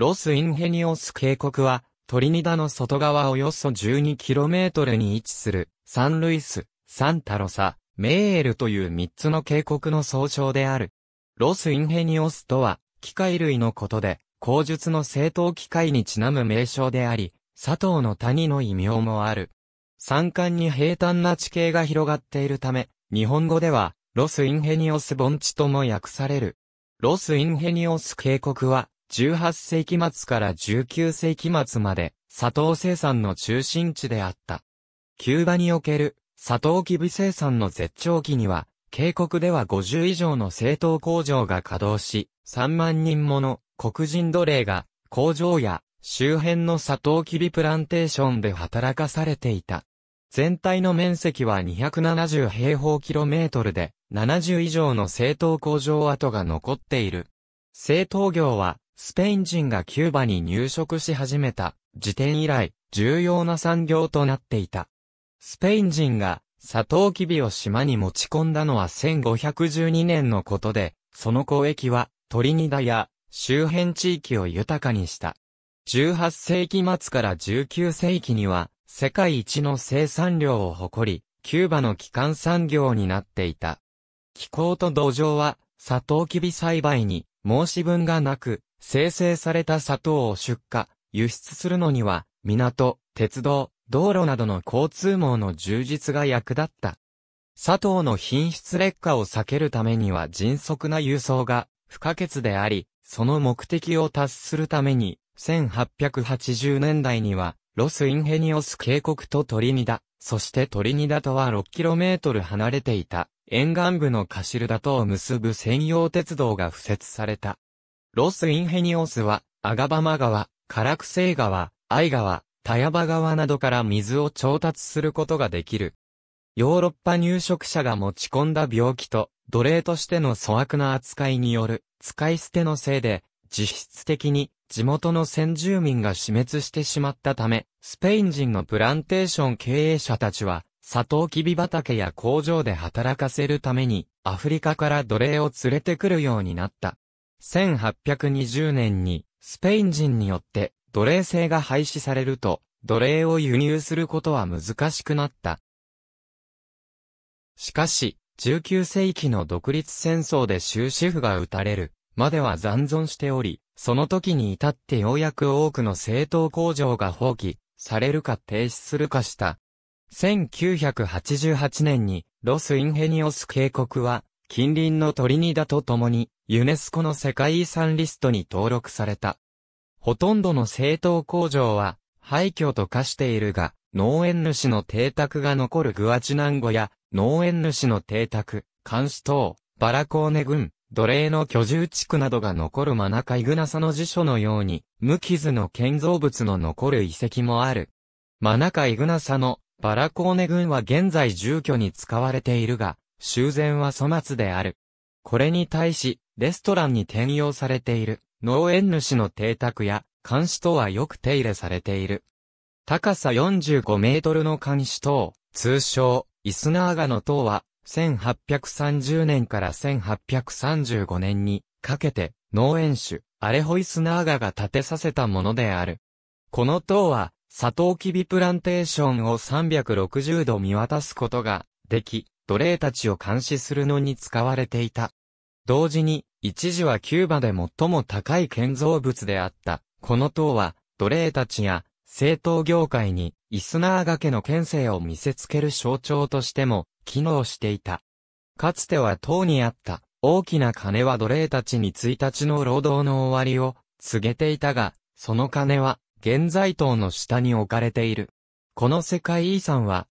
ロス・インヘニオス渓谷は、トリニダの外側およそ 12km に位置する、サンルイス、サンタロサ、メーエルという3つの渓谷の総称である。ロス・インヘニオスとは、機械類のことで、口述の正当機械にちなむ名称であり、佐藤の谷の異名もある。山間に平坦な地形が広がっているため、日本語では、ロス・インヘニオス盆地とも訳される。ロス・インヘニオス渓谷は、18世紀末から19世紀末まで、砂糖生産の中心地であった。キューバにおける砂糖キビ生産の絶頂期には、渓谷では50以上の製糖工場が稼働し、3万人もの黒人奴隷が工場や周辺の砂糖キビプランテーションで働かされていた。全体の面積は270平方キロメートルで、70以上の製糖工場跡が残っている。製糖業はスペイン人がキューバに入植し始めた時点以来、重要な産業となっていた。スペイン人がサトウキビを島に持ち込んだのは1512年のことで、その交易はトリニダや周辺地域を豊かにした。18世紀末から19世紀には世界一の生産量を誇り、キューバの基幹産業になっていた。気候と土壌はサトウキビ栽培に申し分がなく、生成された砂糖を出荷、輸出するのには、港、鉄道、道路などの交通網の充実が役立った。砂糖の品質劣化を避けるためには迅速な輸送が不可欠であり、その目的を達するために、1880年代には、ロス・インヘニオス渓谷とトリニダ、そしてトリニダとは 6km 離れていた、沿岸部のカシルダとを結ぶ専用鉄道が敷設された。ロス・インヘニオスは、アガバマ川、カラクセイ川、アイ川、タヤバ川などから水を調達することができる。ヨーロッパ入植者が持ち込んだ病気と、奴隷としての粗悪な扱いによる、使い捨てのせいで、実質的に、地元の先住民が死滅してしまったため、スペイン人のプランテーション経営者たちは、サトウキビ畑や工場で働かせるために、アフリカから奴隷を連れてくるようになった。1820年にスペイン人によって奴隷制が廃止されると、奴隷を輸入することは難しくなった。しかし、19世紀の独立戦争で終止符が打たれるまでは残存しており、その時に至ってようやく多くの政党工場が放棄されるか停止するかした。1988年にロス・インヘニオス渓谷は近隣のトリニダと共に、ユネスコの世界遺産リストに登録された。ほとんどの製糖工場は、廃墟と化しているが、農園主の邸宅が残るグアチナンゴや、農園主の邸宅、監視塔、バラコーネ郡、奴隷の居住地区などが残るマナカイグナサの辞書のように、無傷の建造物の残る遺跡もある。マナカイグナサのバラコーネ郡は現在住居に使われているが、修繕は粗末である。これに対し、レストランに転用されている農園主の邸宅や監視塔はよく手入れされている。高さ45メートルの監視塔、通称、イスナーガの塔は、1830年から1835年にかけて農園主、アレホイスナーガが建てさせたものである。この塔は、サトウキビプランテーションを360度見渡すことができ、奴隷たちを監視するのに使われていた。同時に、一時はキューバで最も高い建造物であった。この塔は、奴隷たちや、政党業界に、イスナーガ家の県政を見せつける象徴としても、機能していた。かつては塔にあった、大きな金は奴隷たちに1日の労働の終わりを、告げていたが、その金は、現在塔の下に置かれている。この世界遺産は、